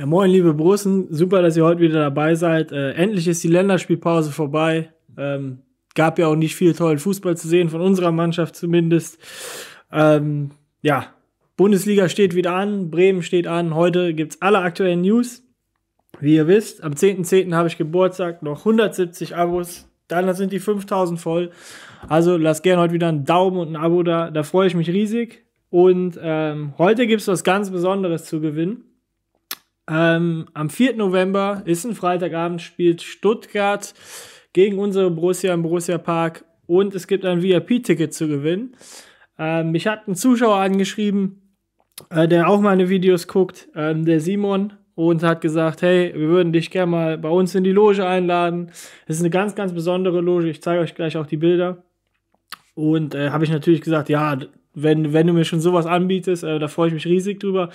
Ja, moin, liebe Brussen. Super, dass ihr heute wieder dabei seid. Äh, endlich ist die Länderspielpause vorbei. Ähm, gab ja auch nicht viel tollen Fußball zu sehen, von unserer Mannschaft zumindest. Ähm, ja, Bundesliga steht wieder an, Bremen steht an. Heute gibt es alle aktuellen News. Wie ihr wisst, am 10.10. .10. habe ich Geburtstag, noch 170 Abos. Dann sind die 5000 voll. Also lasst gerne heute wieder einen Daumen und ein Abo da. Da freue ich mich riesig. Und ähm, heute gibt es was ganz Besonderes zu gewinnen. Ähm, am 4. November ist ein Freitagabend, spielt Stuttgart gegen unsere Borussia im Borussia Park und es gibt ein VIP-Ticket zu gewinnen. Ähm, mich hat ein Zuschauer angeschrieben, äh, der auch meine Videos guckt, ähm, der Simon, und hat gesagt, hey, wir würden dich gerne mal bei uns in die Loge einladen. Es ist eine ganz, ganz besondere Loge. Ich zeige euch gleich auch die Bilder. Und äh, habe ich natürlich gesagt, ja, wenn, wenn du mir schon sowas anbietest, äh, da freue ich mich riesig drüber.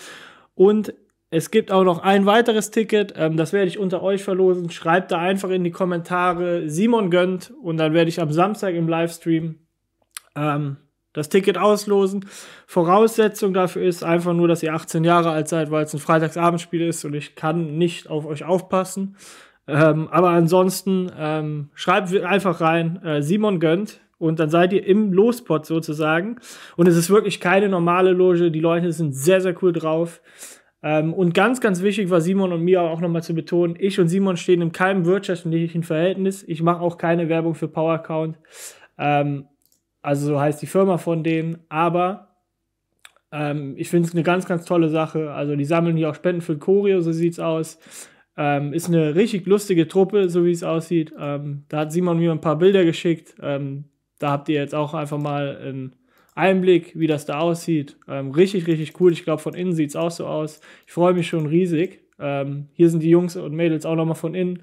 Und es gibt auch noch ein weiteres Ticket, ähm, das werde ich unter euch verlosen. Schreibt da einfach in die Kommentare, Simon gönnt und dann werde ich am Samstag im Livestream ähm, das Ticket auslosen. Voraussetzung dafür ist einfach nur, dass ihr 18 Jahre alt seid, weil es ein Freitagsabendspiel ist und ich kann nicht auf euch aufpassen. Ähm, aber ansonsten ähm, schreibt einfach rein, äh, Simon gönnt und dann seid ihr im Lospot sozusagen. Und es ist wirklich keine normale Loge, die Leute sind sehr, sehr cool drauf. Ähm, und ganz, ganz wichtig war Simon und mir auch nochmal zu betonen, ich und Simon stehen in keinem wirtschaftlichen Verhältnis. Ich mache auch keine Werbung für Power Account. Ähm, also so heißt die Firma von denen. Aber ähm, ich finde es eine ganz, ganz tolle Sache. Also die sammeln hier auch Spenden für Choreo, so sieht es aus. Ähm, ist eine richtig lustige Truppe, so wie es aussieht. Ähm, da hat Simon mir ein paar Bilder geschickt. Ähm, da habt ihr jetzt auch einfach mal ein Einblick, wie das da aussieht. Ähm, richtig, richtig cool. Ich glaube, von innen sieht es auch so aus. Ich freue mich schon riesig. Ähm, hier sind die Jungs und Mädels auch nochmal von innen.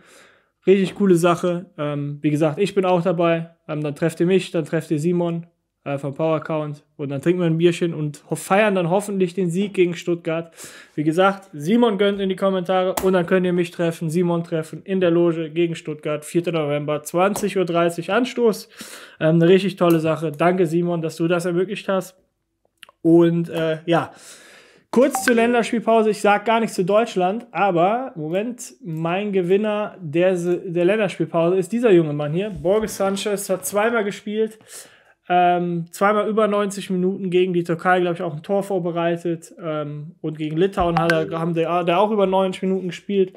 Richtig coole Sache. Ähm, wie gesagt, ich bin auch dabei. Ähm, dann trefft ihr mich, dann trefft ihr Simon äh, vom Power Count. Und dann trinken wir ein Bierchen und feiern dann hoffentlich den Sieg gegen Stuttgart. Wie gesagt, Simon gönnt in die Kommentare und dann könnt ihr mich treffen, Simon treffen in der Loge gegen Stuttgart, 4. November, 20.30 Uhr Anstoß. Ähm, eine richtig tolle Sache. Danke, Simon, dass du das ermöglicht hast. Und äh, ja, kurz zur Länderspielpause. Ich sage gar nichts zu Deutschland, aber Moment, mein Gewinner der, der Länderspielpause ist dieser junge Mann hier. Borges Sanchez hat zweimal gespielt. Ähm, zweimal über 90 Minuten gegen die Türkei, glaube ich, auch ein Tor vorbereitet. Ähm, und gegen Litauen hat er, haben der, der auch über 90 Minuten gespielt.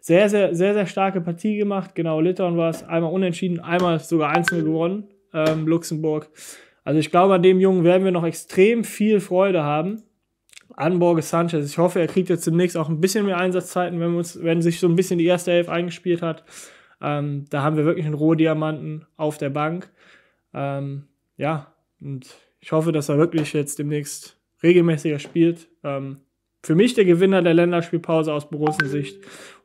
Sehr, sehr, sehr, sehr starke Partie gemacht. Genau, Litauen war es einmal unentschieden, einmal sogar einzeln gewonnen. Ähm, Luxemburg. Also ich glaube, an dem Jungen werden wir noch extrem viel Freude haben. An Borges Sanchez. Ich hoffe, er kriegt jetzt demnächst auch ein bisschen mehr Einsatzzeiten, wenn, uns, wenn sich so ein bisschen die erste Elf eingespielt hat. Ähm, da haben wir wirklich einen Rohdiamanten auf der Bank. Ähm, ja, und ich hoffe, dass er wirklich jetzt demnächst regelmäßiger spielt. Ähm, für mich der Gewinner der Länderspielpause aus Borussen Sicht.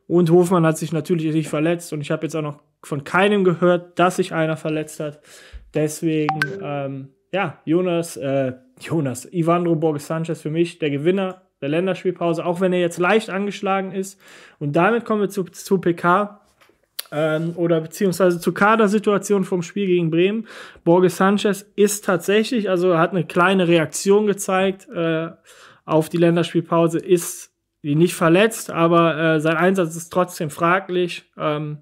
Und Hofmann hat sich natürlich nicht verletzt und ich habe jetzt auch noch von keinem gehört, dass sich einer verletzt hat. Deswegen, ähm, ja, Jonas, äh, Jonas, Ivandro Borges Sanchez für mich der Gewinner der Länderspielpause, auch wenn er jetzt leicht angeschlagen ist. Und damit kommen wir zu, zu PK ähm, oder beziehungsweise zur Kadersituation vom Spiel gegen Bremen. Borges Sanchez ist tatsächlich, also hat eine kleine Reaktion gezeigt äh, auf die Länderspielpause, ist nicht verletzt, aber äh, sein Einsatz ist trotzdem fraglich. Ähm,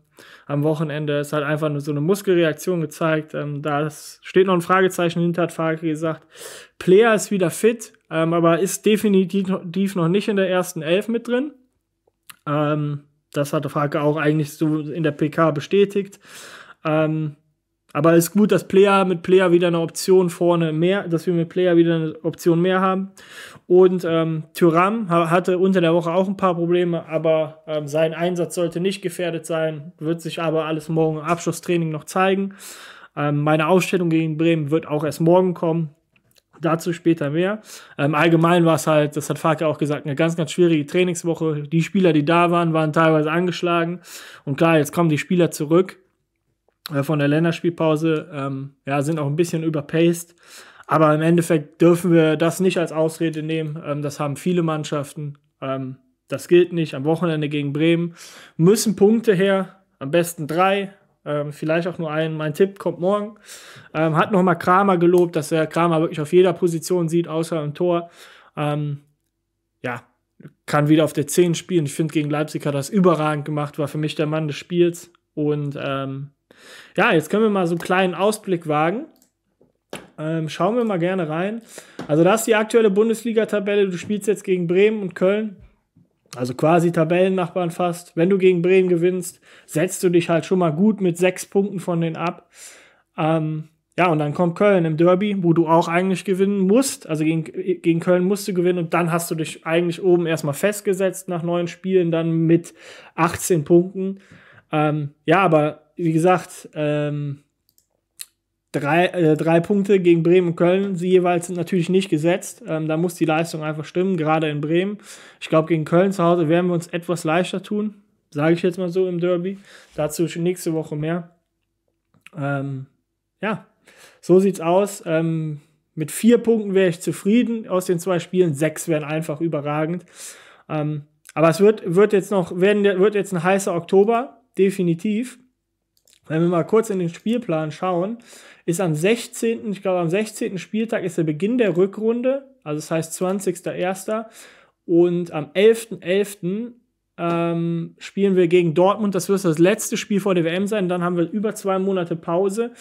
am Wochenende ist halt einfach nur so eine Muskelreaktion gezeigt. Ähm, da steht noch ein Fragezeichen hinter, hat Farke gesagt. Player ist wieder fit, ähm, aber ist definitiv noch nicht in der ersten Elf mit drin. Ähm, das hat Farke auch eigentlich so in der PK bestätigt. Ähm, aber ist gut, dass Player mit Player wieder eine Option vorne mehr, dass wir mit Player wieder eine Option mehr haben. Und ähm, Thuram hatte unter der Woche auch ein paar Probleme, aber ähm, sein Einsatz sollte nicht gefährdet sein, wird sich aber alles morgen im Abschlusstraining noch zeigen. Ähm, meine Ausstellung gegen Bremen wird auch erst morgen kommen dazu später mehr. Ähm, allgemein war es halt, das hat Farke auch gesagt, eine ganz, ganz schwierige Trainingswoche. Die Spieler, die da waren, waren teilweise angeschlagen. Und klar, jetzt kommen die Spieler zurück äh, von der Länderspielpause, ähm, ja, sind auch ein bisschen überpaced. Aber im Endeffekt dürfen wir das nicht als Ausrede nehmen. Ähm, das haben viele Mannschaften. Ähm, das gilt nicht. Am Wochenende gegen Bremen müssen Punkte her. Am besten drei, ähm, vielleicht auch nur ein, Mein Tipp kommt morgen. Ähm, hat nochmal Kramer gelobt, dass er Kramer wirklich auf jeder Position sieht, außer im Tor. Ähm, ja, kann wieder auf der 10 spielen. Ich finde, gegen Leipzig hat das überragend gemacht, war für mich der Mann des Spiels. Und ähm, ja, jetzt können wir mal so einen kleinen Ausblick wagen. Ähm, schauen wir mal gerne rein. Also, das ist die aktuelle Bundesliga-Tabelle. Du spielst jetzt gegen Bremen und Köln. Also quasi Tabellennachbarn fast. Wenn du gegen Bremen gewinnst, setzt du dich halt schon mal gut mit sechs Punkten von denen ab. Ähm, ja, und dann kommt Köln im Derby, wo du auch eigentlich gewinnen musst. Also gegen, gegen Köln musst du gewinnen und dann hast du dich eigentlich oben erstmal festgesetzt nach neun Spielen, dann mit 18 Punkten. Ähm, ja, aber wie gesagt, ähm, Drei, äh, drei Punkte gegen Bremen und Köln, sie jeweils sind natürlich nicht gesetzt. Ähm, da muss die Leistung einfach stimmen, gerade in Bremen. Ich glaube, gegen Köln zu Hause werden wir uns etwas leichter tun, sage ich jetzt mal so im Derby. Dazu schon nächste Woche mehr. Ähm, ja, so sieht's aus. Ähm, mit vier Punkten wäre ich zufrieden aus den zwei Spielen. Sechs wären einfach überragend. Ähm, aber es wird, wird jetzt noch, werden, wird jetzt ein heißer Oktober, definitiv. Wenn wir mal kurz in den Spielplan schauen, ist am 16., ich glaube am 16. Spieltag ist der Beginn der Rückrunde, also das heißt 20.01. Und am 11.11. .11., ähm, spielen wir gegen Dortmund. Das wird das letzte Spiel vor der WM sein. Dann haben wir über zwei Monate Pause,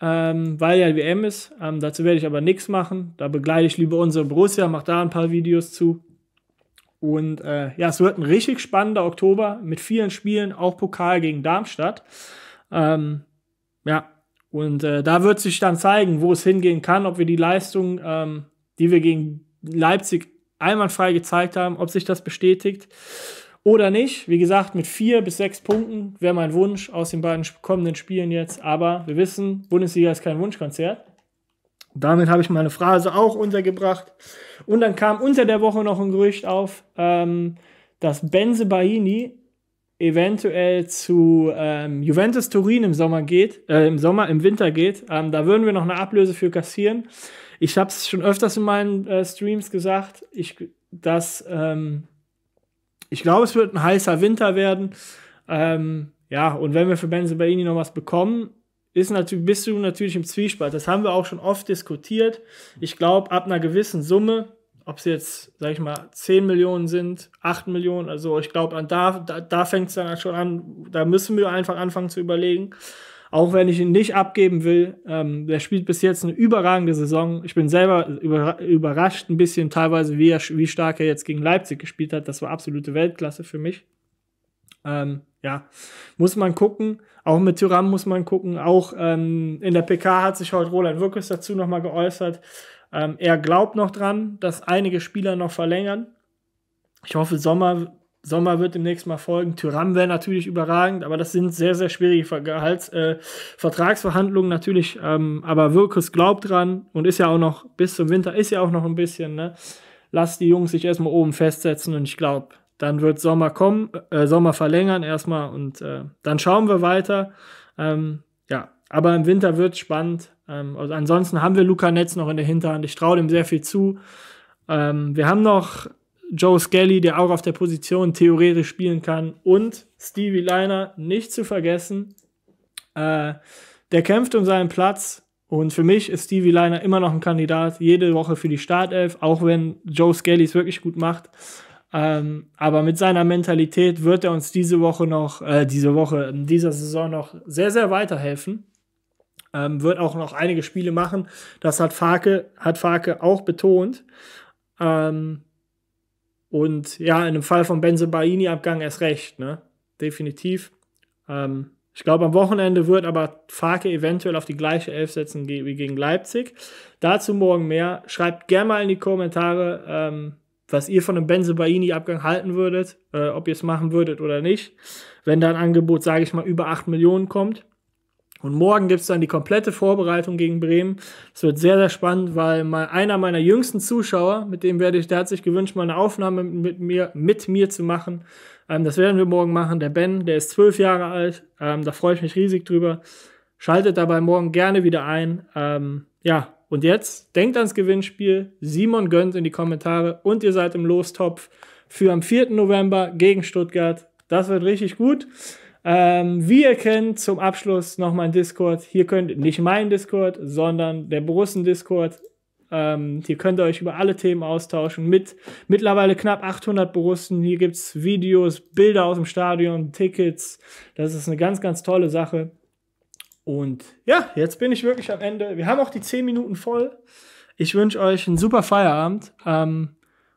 ähm, weil ja die WM ist. Ähm, dazu werde ich aber nichts machen. Da begleite ich lieber unsere Borussia, mache da ein paar Videos zu. Und äh, ja, es wird ein richtig spannender Oktober mit vielen Spielen, auch Pokal gegen Darmstadt. Ähm, ja, und äh, da wird sich dann zeigen, wo es hingehen kann, ob wir die Leistung, ähm, die wir gegen Leipzig einwandfrei gezeigt haben, ob sich das bestätigt oder nicht. Wie gesagt, mit vier bis sechs Punkten wäre mein Wunsch aus den beiden kommenden Spielen jetzt. Aber wir wissen, Bundesliga ist kein Wunschkonzert. Damit habe ich meine Phrase auch untergebracht. Und dann kam unter der Woche noch ein Gerücht auf, ähm, dass Benze Baini eventuell zu ähm, Juventus Turin im Sommer geht, äh, im Sommer, im Winter geht. Ähm, da würden wir noch eine Ablöse für kassieren. Ich habe es schon öfters in meinen äh, Streams gesagt, ich, dass ähm, ich glaube, es wird ein heißer Winter werden. Ähm, ja, und wenn wir für Benze Baini noch was bekommen, ist natürlich, bist du natürlich im Zwiespalt. Das haben wir auch schon oft diskutiert. Ich glaube, ab einer gewissen Summe ob es jetzt, sag ich mal, 10 Millionen sind, 8 Millionen, also ich glaube, da, da, da fängt es dann schon an, da müssen wir einfach anfangen zu überlegen. Auch wenn ich ihn nicht abgeben will, ähm, der spielt bis jetzt eine überragende Saison. Ich bin selber über, überrascht ein bisschen teilweise, wie, er, wie stark er jetzt gegen Leipzig gespielt hat. Das war absolute Weltklasse für mich. Ähm, ja, muss man gucken. Auch mit Tyram muss man gucken. Auch ähm, in der PK hat sich heute Roland Wirkus dazu nochmal geäußert. Ähm, er glaubt noch dran, dass einige Spieler noch verlängern. Ich hoffe, Sommer, Sommer wird demnächst mal folgen. Tyram wäre natürlich überragend, aber das sind sehr, sehr schwierige Gehalts, äh, Vertragsverhandlungen natürlich. Ähm, aber Wirkus glaubt dran und ist ja auch noch, bis zum Winter ist ja auch noch ein bisschen. Ne? Lass die Jungs sich erstmal oben festsetzen und ich glaube, dann wird Sommer kommen, äh, Sommer verlängern erstmal und äh, dann schauen wir weiter. Ähm, ja, aber im Winter wird es spannend. Ähm, also ansonsten haben wir Luca Netz noch in der Hinterhand. Ich traue dem sehr viel zu. Ähm, wir haben noch Joe Skelly, der auch auf der Position theoretisch spielen kann. Und Stevie Liner, nicht zu vergessen. Äh, der kämpft um seinen Platz. Und für mich ist Stevie Liner immer noch ein Kandidat, jede Woche für die Startelf, auch wenn Joe Skelly es wirklich gut macht. Ähm, aber mit seiner Mentalität wird er uns diese Woche noch, äh, diese Woche, in dieser Saison noch sehr, sehr weiterhelfen. Ähm, wird auch noch einige Spiele machen. Das hat Farke, hat Farke auch betont. Ähm, und ja, in dem Fall von Benze Baini-Abgang erst recht, ne? Definitiv. Ähm, ich glaube, am Wochenende wird aber Farke eventuell auf die gleiche Elf setzen wie gegen Leipzig. Dazu morgen mehr. Schreibt gerne mal in die Kommentare, ähm, was ihr von einem Benze Baini-Abgang halten würdet, äh, ob ihr es machen würdet oder nicht. Wenn da ein Angebot, sage ich mal, über 8 Millionen kommt. Und morgen gibt es dann die komplette Vorbereitung gegen Bremen. Es wird sehr, sehr spannend, weil mal einer meiner jüngsten Zuschauer, mit dem werde ich, der hat sich gewünscht, mal eine Aufnahme mit mir, mit mir zu machen. Ähm, das werden wir morgen machen. Der Ben, der ist zwölf Jahre alt. Ähm, da freue ich mich riesig drüber. Schaltet dabei morgen gerne wieder ein. Ähm, ja, und jetzt denkt ans Gewinnspiel. Simon gönnt in die Kommentare und ihr seid im Lostopf für am 4. November gegen Stuttgart. Das wird richtig gut. Ähm, wie ihr kennt, zum Abschluss nochmal ein Discord. Hier könnt nicht mein Discord, sondern der Borussen Discord. Ähm, hier könnt ihr euch über alle Themen austauschen. Mit mittlerweile knapp 800 Borussen. Hier gibt es Videos, Bilder aus dem Stadion, Tickets. Das ist eine ganz, ganz tolle Sache. Und ja, jetzt bin ich wirklich am Ende. Wir haben auch die 10 Minuten voll. Ich wünsche euch einen super Feierabend. Ähm,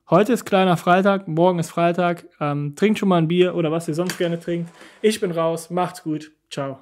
Heute ist kleiner Freitag, morgen ist Freitag. Ähm, trinkt schon mal ein Bier oder was ihr sonst gerne trinkt. Ich bin raus, macht's gut, ciao.